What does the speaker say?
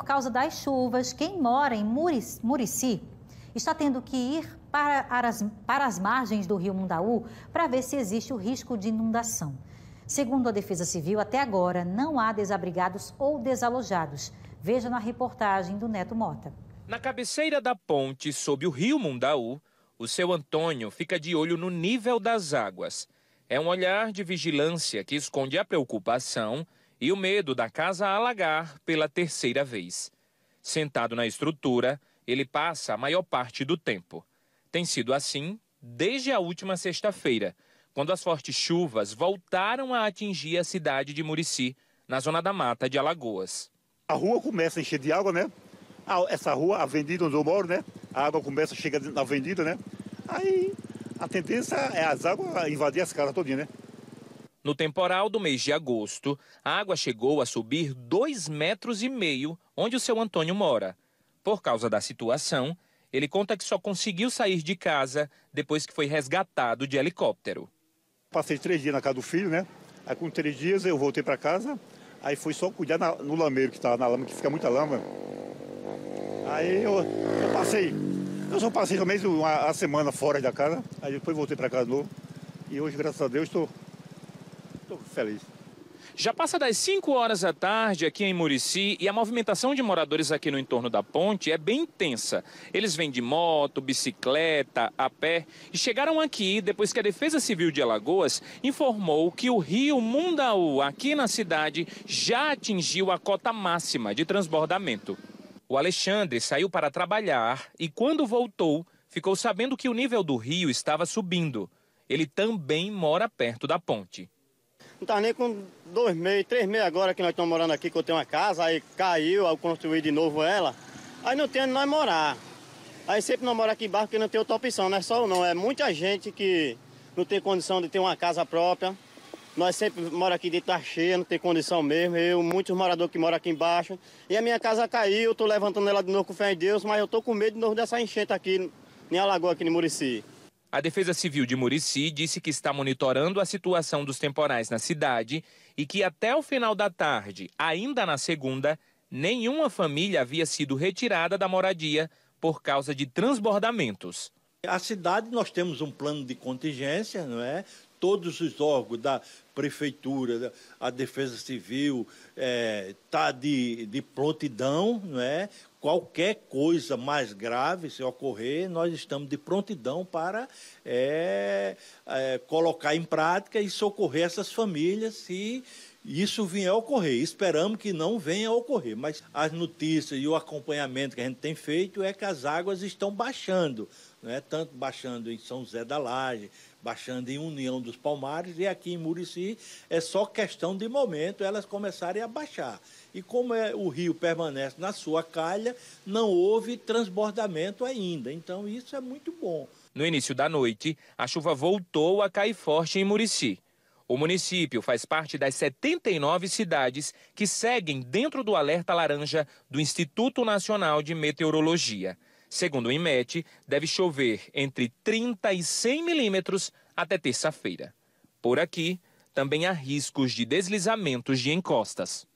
por causa das chuvas, quem mora em Murici está tendo que ir para as, para as margens do rio Mundaú para ver se existe o risco de inundação. Segundo a Defesa Civil, até agora não há desabrigados ou desalojados. Veja na reportagem do Neto Mota. Na cabeceira da ponte sob o rio Mundaú, o seu Antônio fica de olho no nível das águas. É um olhar de vigilância que esconde a preocupação e o medo da casa alagar pela terceira vez. Sentado na estrutura, ele passa a maior parte do tempo. Tem sido assim desde a última sexta-feira, quando as fortes chuvas voltaram a atingir a cidade de Murici, na zona da mata de Alagoas. A rua começa a encher de água, né? Essa rua, a avenida onde eu moro, né? A água começa, a chegar na avenida, né? Aí a tendência é as águas invadir as casas todinha, né? No temporal do mês de agosto, a água chegou a subir 2,5 metros, e meio onde o seu Antônio mora. Por causa da situação, ele conta que só conseguiu sair de casa depois que foi resgatado de helicóptero. Passei três dias na casa do filho, né? Aí com três dias eu voltei para casa, aí foi só cuidar no lameiro que estava tá na lama, que fica muita lama. Aí eu, eu passei, eu só passei somente uma, semana fora da casa, aí depois voltei para casa de novo. E hoje, graças a Deus, estou tô feliz. Já passa das 5 horas da tarde aqui em Murici e a movimentação de moradores aqui no entorno da ponte é bem intensa. Eles vêm de moto, bicicleta, a pé e chegaram aqui depois que a Defesa Civil de Alagoas informou que o rio Mundaú, aqui na cidade, já atingiu a cota máxima de transbordamento. O Alexandre saiu para trabalhar e, quando voltou, ficou sabendo que o nível do rio estava subindo. Ele também mora perto da ponte. Não tá nem com dois meses, três meses agora que nós estamos morando aqui, que eu tenho uma casa, aí caiu, aí eu construí de novo ela. Aí não tem onde nós morar. Aí sempre nós moramos aqui embaixo porque não tem outra opção, não é só não. É muita gente que não tem condição de ter uma casa própria. Nós sempre moramos aqui de tá cheia, não tem condição mesmo. Eu, muitos moradores que moram aqui embaixo. E a minha casa caiu, eu tô levantando ela de novo com fé em Deus, mas eu tô com medo de novo dessa enchente aqui, nem alagoa aqui no Murici. A Defesa Civil de Murici disse que está monitorando a situação dos temporais na cidade e que até o final da tarde, ainda na segunda, nenhuma família havia sido retirada da moradia por causa de transbordamentos. A cidade nós temos um plano de contingência, não é? Todos os órgãos da prefeitura, a defesa civil está eh, é, de, de prontidão, não é? qualquer coisa mais grave, se ocorrer, nós estamos de prontidão para é, é, colocar em prática e socorrer essas famílias se isso vinha a ocorrer. Esperamos que não venha a ocorrer, mas as notícias e o acompanhamento que a gente tem feito é que as águas estão baixando, é? tanto baixando em São José da Laje, baixando em União dos Palmares e aqui em Murici é só questão de momento elas começarem a baixar. E como é, o rio permanece na sua calha, não houve transbordamento ainda, então isso é muito bom. No início da noite, a chuva voltou a cair forte em Murici o município faz parte das 79 cidades que seguem dentro do alerta laranja do Instituto Nacional de Meteorologia. Segundo o IMET, deve chover entre 30 e 100 milímetros até terça-feira. Por aqui, também há riscos de deslizamentos de encostas.